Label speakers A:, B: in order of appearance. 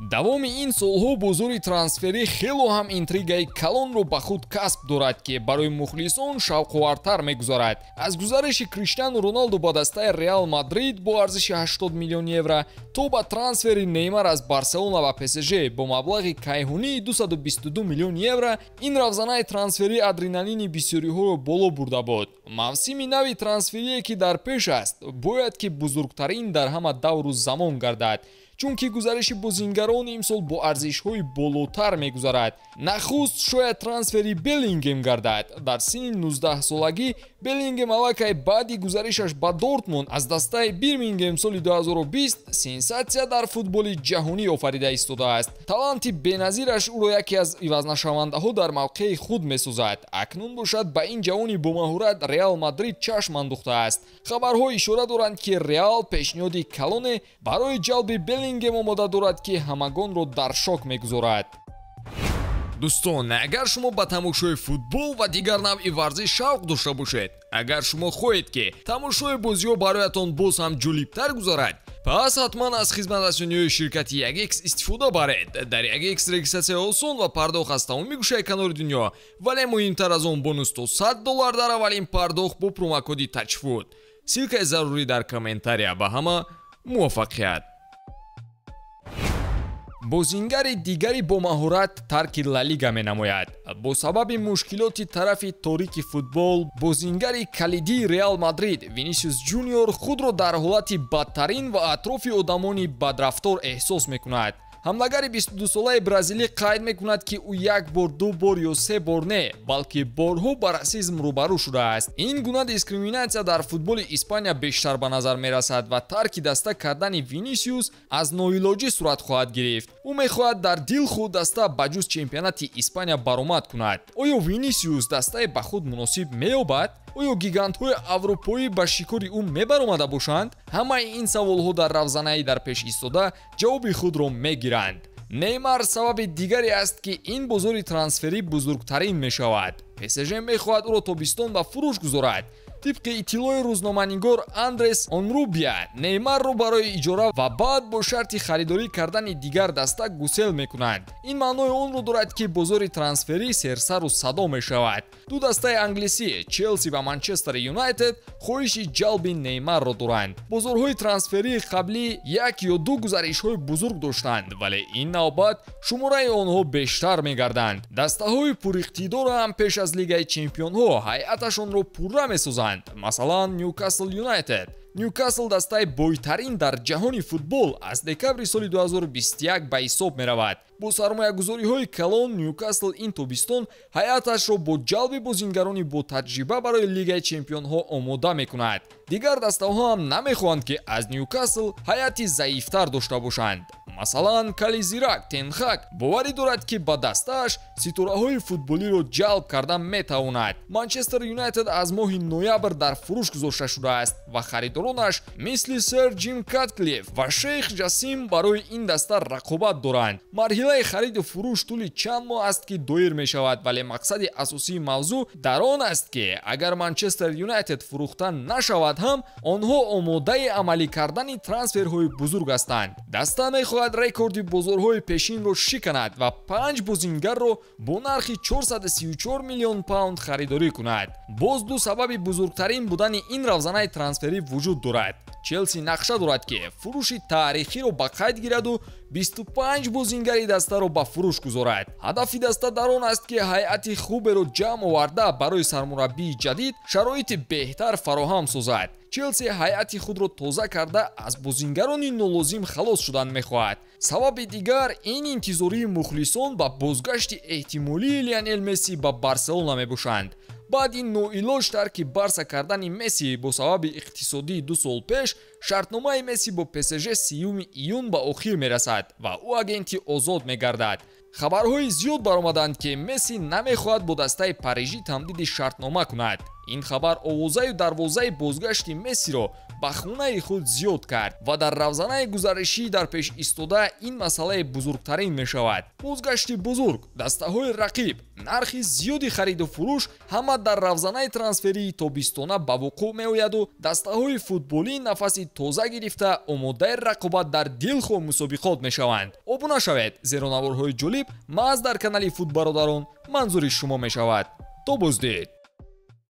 A: давоми ин солҳо бозори трансферӣ хело ҳам интригаи калонро ба худ касб дорад ки барои мухлисон шавқовартар мегузарад аз гузариши криштиану роналду ба дастаи реал мадрид бо арзиши 80 миллион евро то ба трансфери неймар аз барселона ва псж бо маблағи кайҳунии 222 миллион евро ин равзанаи трансферӣ адреналини бисёриҳоро боло бурда буд мавсими нави трансферие ки дар пеш аст бояд ки бузургтарин дар ҳама давру замон гардад чунки гузариши бозингарон имсол бо арзишҳои болотар мегузарад нахуст шояд трансфери беллингем гардад дар синни 19-солагӣ беллингем аллакай баъди гузаришаш ба дортмунд аз дастаи бирмингем соли 2020 сенсатсия дар футболи ҷаҳонӣ офарида истодааст таланти беназираш ӯро яке аз ивазнашавандаҳо дар мавқеи худ месозад акнун бошад ба ин ҷавони бомаҳорат реал мадрид чашм андохтааст хабарҳо ишора доранд ки реал пешниҳоди калоне барои ҷалби беллинг тренингем омода дорад ки ҳамагонро дар шок мегузорад дӯстон агар шумо ба тамошои футбол ва дигар навъи варзиш шавқ дошта бошед агар шумо хоҳед ки тамошои бозиҳо бароятон боз ҳам ҷолибтар гузарад пас ҳатман аз хизматрасониҳои ширкати ягекс истифода баред дар ягекс регистратсияи осон ва пардохт аз тамоми гӯшаи канори дунё вале муҳимтар аз он бонус то 100 доллар дар аввалин пардохт бо промокоди тачфуд силкаи зарурӣ дар комментария ба ҳама муваффақият бозингари дигари бомаҳорат тарки лалига менамояд бо сабаби мушкилоти тарафи торики футбол бозингари калидии реал мадрид винисиус junior худро дар ҳолати бадтарин ва атрофи одамони бадрафтор эҳсос мекунад ҳамлагари бистдусолаи бразилӣ қайд мекунад ки ӯ як бор ду бор ё се бор не балки борҳо ба расизм рӯбарӯ шудааст ин гуна дискриминатсия дар футболи испания бештар ба назар мерасад ва тарки даста кардани винисиус аз ноилоҷӣ сурат хоҳад гирифт ӯ мехоҳад дар дил худ даста ба ҷуз чемпионати испания баромад кунад оё винисиус дастае ба худ муносиб меёбад оё гигантҳои аврупоӣ ба шикори ӯ мебаромада бошанд ҳамаи ин саволҳо дар равзанаи дар пеш истода ҷавоби худро мегиранд неймар сабаби дигаре аст ки ин бозори трансферӣ бузургтарин мешавад псж мехоҳад ӯро тобистон ба фурӯш гузорад тибқи иттилои рӯзноманигор андрес онрубия неймарро барои иҷора ва баъд бо шарти харидорӣ кардани дигар даста гусел мекунад ин маънои онро дорад ки бозори трансферӣ серсару садо мешавад ду дастаи англисӣ челси ва манчестери юнайтед хоҳиши ҷалби неймарро доранд бозорҳои трансферии қаблӣ як ё ду гузаришҳои бузург доштанд вале ин навбат шумораи онҳо бештар мегарданд дастаҳои пуриқтидор ҳам пеш аз лигаи чемпионҳо ҳайъаташонро пурра месозанд мешаванд масалан ньюкасл юнайтед ньюкасл дастаи бойтарин дар ҷаҳони футбол аз декабри соли 2021 ба ҳисоб меравад бо сармоягузориҳои калон ньюкасл ин тобистон ҳайаташро бо ҷалби бозингарони ботаҷриба барои лигаи чемпионҳо омода мекунад дигар дастаҳоам намехоҳанд ки аз ньюкасл ҳайати заифтар дошта бошанд масалан кализирак тенхак боварӣ дорад ки ба дастааш ситораҳои футболиро ҷалб карда метавонад манчестер юнайтед аз моҳи ноябр дар фурӯш гузошта шудааст ва харидоронаш мисли сэр ҷим катклиф ва шейх ҷасим барои ин даста рақобат доранд марҳилаи хариду фурӯш тӯли чанд моҳ аст ки доир мешавад вале мақсади асосии мавзӯъ дар он аст ки агар манчестер юнайтед фурӯхта нашавад ҳам онҳо омодаи амалӣ кардани трансферҳои бузург ҳастанд даста мехоҳад бояд рекорди бозорҳои пешинро шиканад ва панҷ бозингарро бо нархи 434 миллион паунд харидорӣ кунад боз ду сабаби бузургтарин будани ин равзанаи трансферӣ вуҷуд дорад челси нақша дорад ки фурӯши таърихиро ба қайд гираду 25 бозингари дастаро ба фурӯш гузорад ҳадафи даста дар он аст ки ҳайати хуберо ҷамъ оварда барои сармураббии ҷадид шароити беҳтар фароҳам созад челси ҳайати худро тоза карда аз бозингарони нолозим халос шудан мехоҳад сабаби дигар ин интизории мухлисон ба бозгашти эҳтимолии леонел месси ба барселона мебошанд баъди ноилоҷтар ки барса кардани месси бо сабаби иқтисодии ду сол пеш шартномаи месси бо псж с июн ба охир мерасад ва ӯ агенти озод мегардад хабарҳои зиёд баромаданд ки месси намехоҳад бо дастаи парижӣ тамдиди шартнома кунад ин хабар овозаю дарвозаи бозгашти мессиро ба хунаи худ зиёд кард ва дар равзанаи гузаришӣ дар пеш истода ин масъалаи бузургтарин мешавад бозгашти бузург дастаҳои рақиб нархи зиёди хариду фурӯш ҳама дар равзанаи трансферии тобистона ба вуқӯъ меояду дастаҳои футболӣ нафаси тоза гирифта омодаи рақобат дар дилхо мусобиқот мешаванд обу нашавед зеронаворҳои ҷолиб маҳз дар канали футбародарон манзури шумо мешавад то боздид